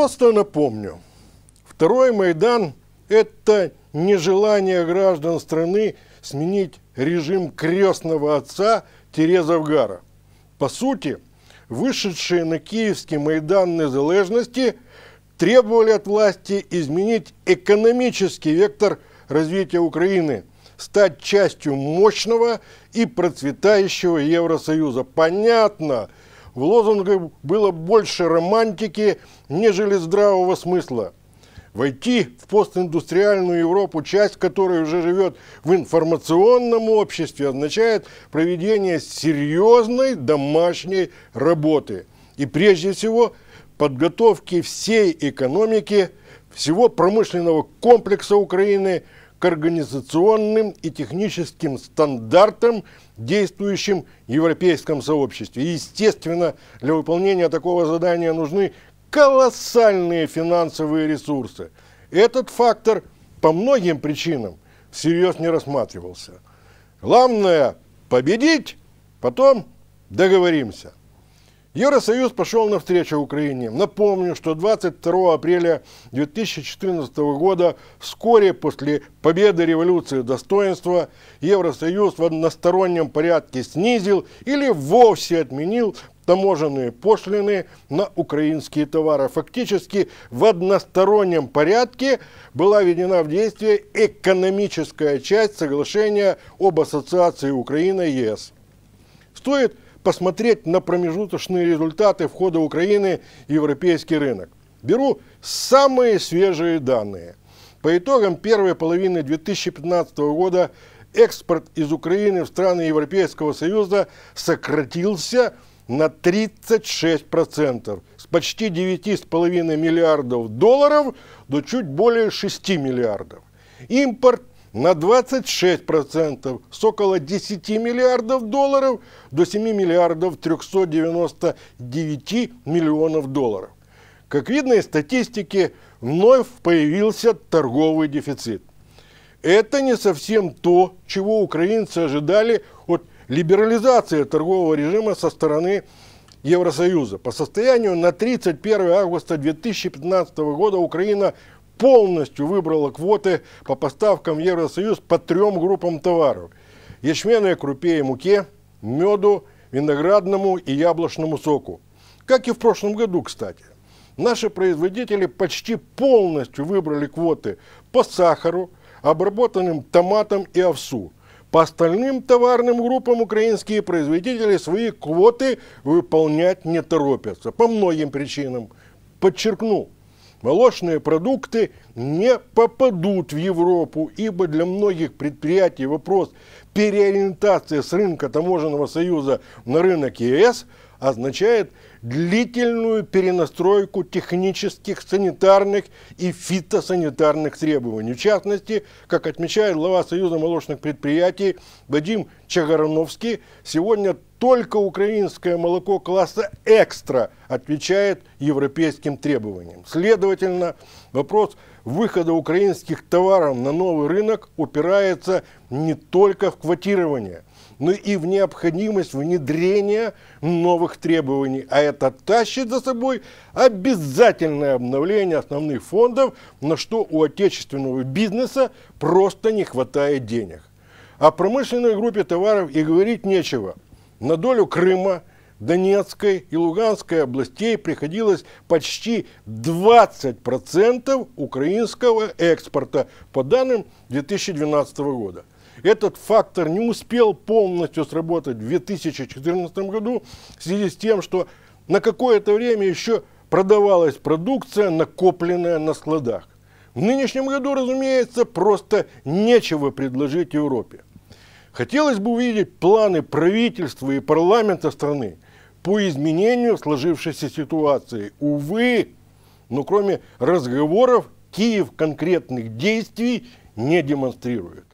просто напомню, второй Майдан – это нежелание граждан страны сменить режим крестного отца Тереза Терезовгара. По сути, вышедшие на Киевский Майдан Незалежности требовали от власти изменить экономический вектор развития Украины, стать частью мощного и процветающего Евросоюза. Понятно – в Лозунге было больше романтики, нежели здравого смысла. Войти в постиндустриальную Европу, часть которой уже живет в информационном обществе, означает проведение серьезной домашней работы. И прежде всего подготовки всей экономики, всего промышленного комплекса Украины – к организационным и техническим стандартам, действующим в европейском сообществе. И, естественно, для выполнения такого задания нужны колоссальные финансовые ресурсы. Этот фактор по многим причинам всерьез не рассматривался. Главное – победить, потом договоримся. Евросоюз пошел навстречу Украине. Напомню, что 22 апреля 2014 года, вскоре после победы революции достоинства, Евросоюз в одностороннем порядке снизил или вовсе отменил таможенные пошлины на украинские товары. Фактически в одностороннем порядке была введена в действие экономическая часть соглашения об ассоциации Украины ЕС. Стоит посмотреть на промежуточные результаты входа Украины в европейский рынок. Беру самые свежие данные. По итогам первой половины 2015 года экспорт из Украины в страны Европейского Союза сократился на 36%, с почти 9,5 миллиардов долларов до чуть более 6 миллиардов. Импорт на 26%, с около 10 миллиардов долларов до 7 миллиардов 399 миллионов долларов. Как видно из статистики, вновь появился торговый дефицит. Это не совсем то, чего украинцы ожидали от либерализации торгового режима со стороны Евросоюза. По состоянию на 31 августа 2015 года Украина полностью выбрала квоты по поставкам в Евросоюз по трем группам товаров. Ячменной крупе и муке, меду, виноградному и яблочному соку. Как и в прошлом году, кстати. Наши производители почти полностью выбрали квоты по сахару, обработанным томатам и овсу. По остальным товарным группам украинские производители свои квоты выполнять не торопятся. По многим причинам. Подчеркнул молочные продукты не попадут в Европу, ибо для многих предприятий вопрос переориентации с рынка таможенного союза на рынок ЕС означает – длительную перенастройку технических, санитарных и фитосанитарных требований. В частности, как отмечает глава Союза молочных предприятий Вадим Чагарановский, сегодня только украинское молоко класса «Экстра» отвечает европейским требованиям. Следовательно, вопрос выхода украинских товаров на новый рынок упирается не только в квотирование – но ну и в необходимость внедрения новых требований. А это тащит за собой обязательное обновление основных фондов, на что у отечественного бизнеса просто не хватает денег. О промышленной группе товаров и говорить нечего. На долю Крыма, Донецкой и Луганской областей приходилось почти 20% украинского экспорта по данным 2012 года. Этот фактор не успел полностью сработать в 2014 году в связи с тем, что на какое-то время еще продавалась продукция, накопленная на складах. В нынешнем году, разумеется, просто нечего предложить Европе. Хотелось бы увидеть планы правительства и парламента страны по изменению сложившейся ситуации. Увы, но кроме разговоров Киев конкретных действий не демонстрирует.